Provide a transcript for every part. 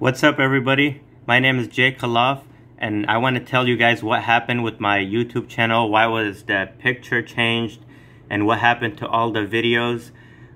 What's up everybody? My name is Jay Kaloff and I want to tell you guys what happened with my YouTube channel, why was that picture changed, and what happened to all the videos.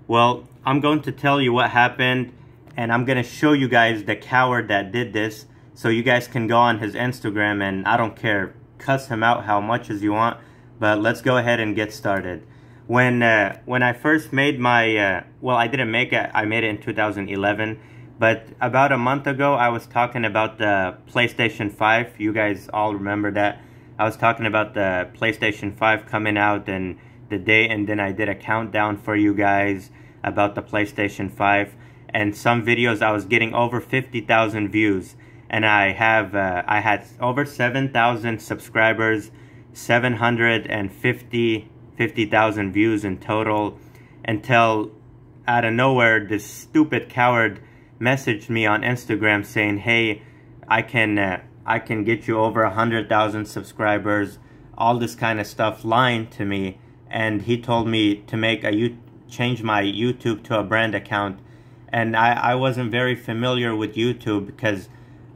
Well, I'm going to tell you what happened and I'm going to show you guys the coward that did this so you guys can go on his Instagram and I don't care, cuss him out how much as you want, but let's go ahead and get started. When, uh, when I first made my, uh, well I didn't make it, I made it in 2011 but about a month ago, I was talking about the PlayStation 5. You guys all remember that. I was talking about the PlayStation 5 coming out and the date, and then I did a countdown for you guys about the PlayStation 5. And some videos I was getting over 50,000 views, and I have uh, I had over 7,000 subscribers, 750 50,000 views in total, until out of nowhere this stupid coward messaged me on Instagram saying, "Hey, I can uh, I can get you over a hundred thousand subscribers," all this kind of stuff, lying to me, and he told me to make a you change my YouTube to a brand account, and I I wasn't very familiar with YouTube because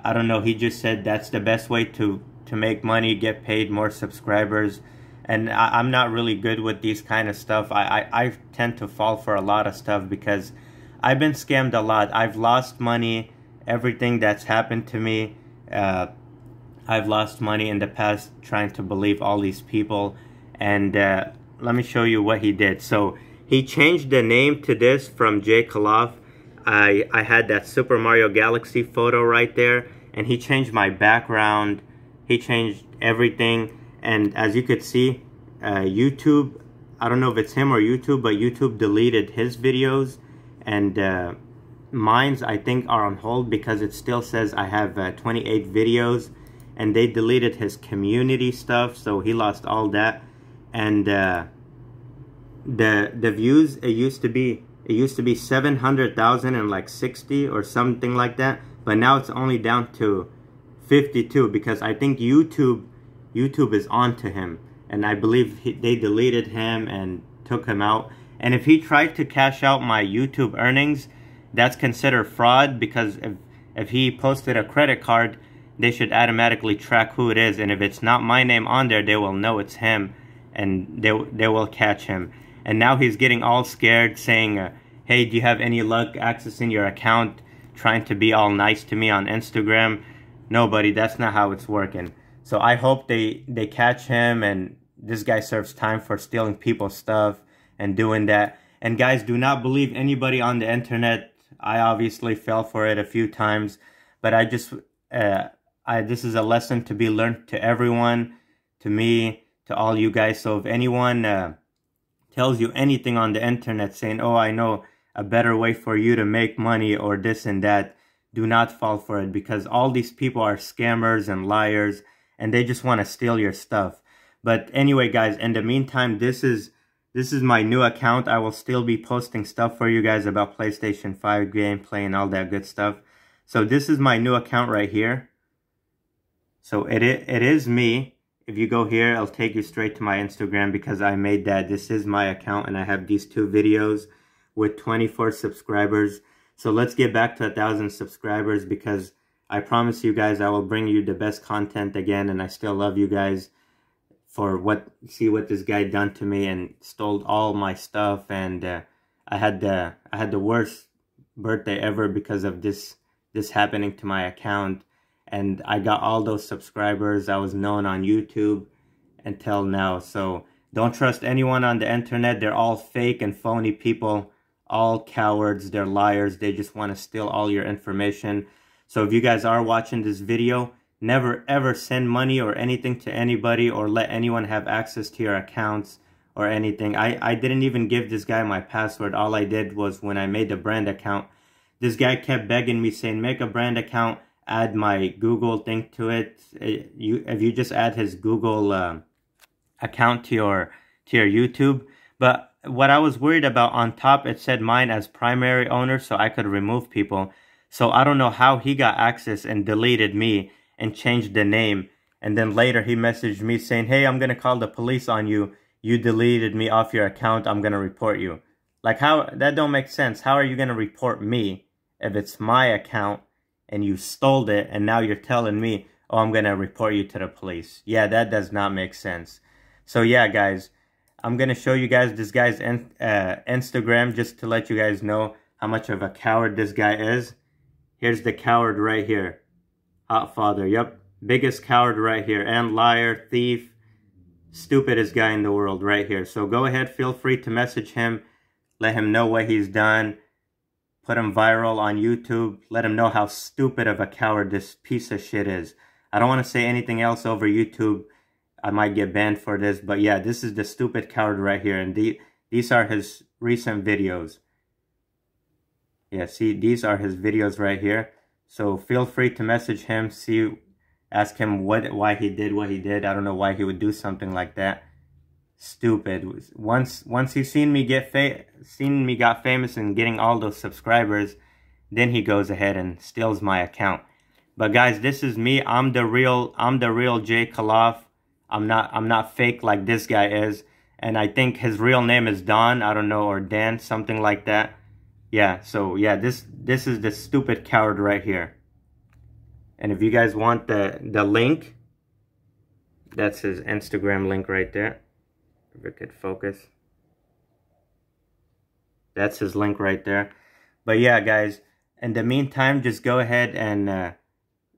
I don't know. He just said that's the best way to to make money, get paid, more subscribers. And I, I'm not really good with these kind of stuff. I, I, I tend to fall for a lot of stuff because I've been scammed a lot. I've lost money. Everything that's happened to me, uh, I've lost money in the past trying to believe all these people. And uh, let me show you what he did. So he changed the name to this from Jay Kaloff. I, I had that Super Mario Galaxy photo right there. And he changed my background. He changed everything. And as you could see, uh, YouTube, I don't know if it's him or YouTube, but YouTube deleted his videos and uh, mines I think are on hold because it still says I have uh, 28 videos and they deleted his community stuff so he lost all that and uh, the the views it used to be it used to be 700,000 and like 60 or something like that but now it's only down to 52 because I think YouTube YouTube is on to him and I believe he, they deleted him and took him out and if he tried to cash out my YouTube earnings, that's considered fraud because if, if he posted a credit card, they should automatically track who it is. And if it's not my name on there, they will know it's him and they, they will catch him. And now he's getting all scared saying, uh, hey, do you have any luck accessing your account, trying to be all nice to me on Instagram? No, buddy, that's not how it's working. So I hope they, they catch him and this guy serves time for stealing people's stuff and doing that. And guys, do not believe anybody on the internet. I obviously fell for it a few times, but I just, uh, I, this is a lesson to be learned to everyone, to me, to all you guys. So if anyone uh, tells you anything on the internet saying, oh, I know a better way for you to make money or this and that, do not fall for it because all these people are scammers and liars and they just want to steal your stuff. But anyway, guys, in the meantime, this is this is my new account. I will still be posting stuff for you guys about PlayStation 5 gameplay and all that good stuff. So this is my new account right here. So it, it is me. If you go here, it'll take you straight to my Instagram because I made that. This is my account and I have these two videos with 24 subscribers. So let's get back to a 1,000 subscribers because I promise you guys I will bring you the best content again and I still love you guys for what see what this guy done to me and stole all my stuff and uh, I had the I had the worst birthday ever because of this this happening to my account and I got all those subscribers I was known on YouTube until now so don't trust anyone on the internet they're all fake and phony people all cowards they're liars they just want to steal all your information so if you guys are watching this video never ever send money or anything to anybody or let anyone have access to your accounts or anything. I, I didn't even give this guy my password. All I did was when I made the brand account, this guy kept begging me saying, make a brand account, add my Google thing to it. Eh, you If you just add his Google uh, account to your, to your YouTube. But what I was worried about on top, it said mine as primary owner so I could remove people. So I don't know how he got access and deleted me and changed the name. And then later he messaged me saying, hey, I'm going to call the police on you. You deleted me off your account. I'm going to report you. Like how, that don't make sense. How are you going to report me if it's my account and you stole it and now you're telling me, oh, I'm going to report you to the police. Yeah, that does not make sense. So yeah, guys, I'm going to show you guys this guy's in, uh, Instagram just to let you guys know how much of a coward this guy is. Here's the coward right here father. yep. Biggest coward right here. And liar, thief, stupidest guy in the world right here. So go ahead, feel free to message him. Let him know what he's done. Put him viral on YouTube. Let him know how stupid of a coward this piece of shit is. I don't want to say anything else over YouTube. I might get banned for this. But yeah, this is the stupid coward right here. And the, these are his recent videos. Yeah, see, these are his videos right here. So feel free to message him, see, ask him what, why he did what he did. I don't know why he would do something like that. Stupid. Once, once he's seen me get fa seen me got famous and getting all those subscribers, then he goes ahead and steals my account. But guys, this is me. I'm the real. I'm the real Jay Kaloff. I'm not. I'm not fake like this guy is. And I think his real name is Don. I don't know or Dan, something like that yeah, so yeah, this this is the stupid coward right here. And if you guys want the, the link, that's his Instagram link right there. If it could focus. That's his link right there. But yeah, guys, in the meantime, just go ahead and uh,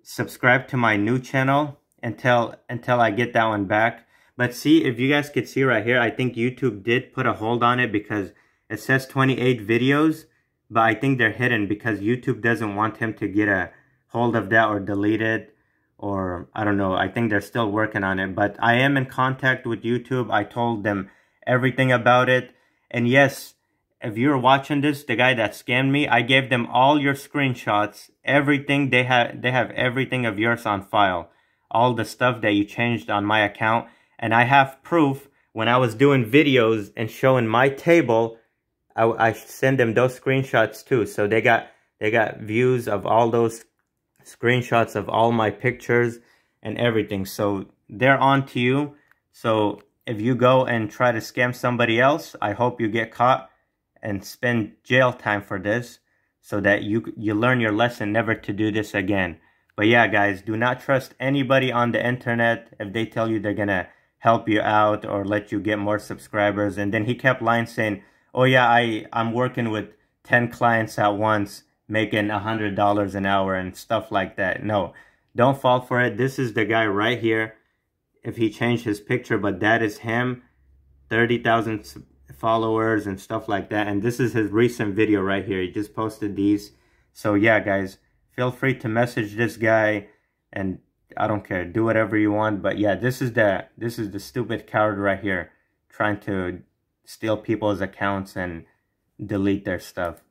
subscribe to my new channel until until I get that one back. But see, if you guys could see right here, I think YouTube did put a hold on it because it says 28 videos but I think they're hidden because YouTube doesn't want him to get a hold of that or delete it or I don't know. I think they're still working on it, but I am in contact with YouTube. I told them everything about it. And yes, if you're watching this, the guy that scammed me, I gave them all your screenshots, everything they have they have everything of yours on file. All the stuff that you changed on my account and I have proof when I was doing videos and showing my table I, I send them those screenshots too. So they got they got views of all those screenshots of all my pictures and everything. So they're on to you. So if you go and try to scam somebody else, I hope you get caught and spend jail time for this so that you you learn your lesson never to do this again. But yeah, guys, do not trust anybody on the internet if they tell you they're going to help you out or let you get more subscribers. And then he kept lying saying, oh yeah, I, I'm working with 10 clients at once making a $100 an hour and stuff like that. No, don't fall for it. This is the guy right here. If he changed his picture, but that is him, 30,000 followers and stuff like that. And this is his recent video right here. He just posted these. So yeah, guys, feel free to message this guy and I don't care. Do whatever you want. But yeah, this is the, this is the stupid coward right here trying to steal people's accounts and delete their stuff.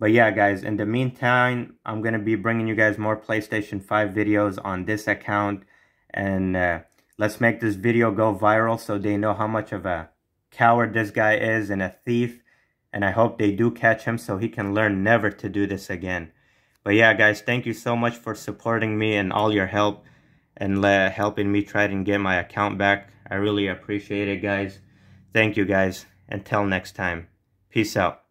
But yeah, guys, in the meantime, I'm going to be bringing you guys more PlayStation 5 videos on this account. And uh, let's make this video go viral so they know how much of a coward this guy is and a thief. And I hope they do catch him so he can learn never to do this again. But yeah, guys, thank you so much for supporting me and all your help and helping me try to get my account back. I really appreciate it, guys. Thank you, guys. Until next time, peace out.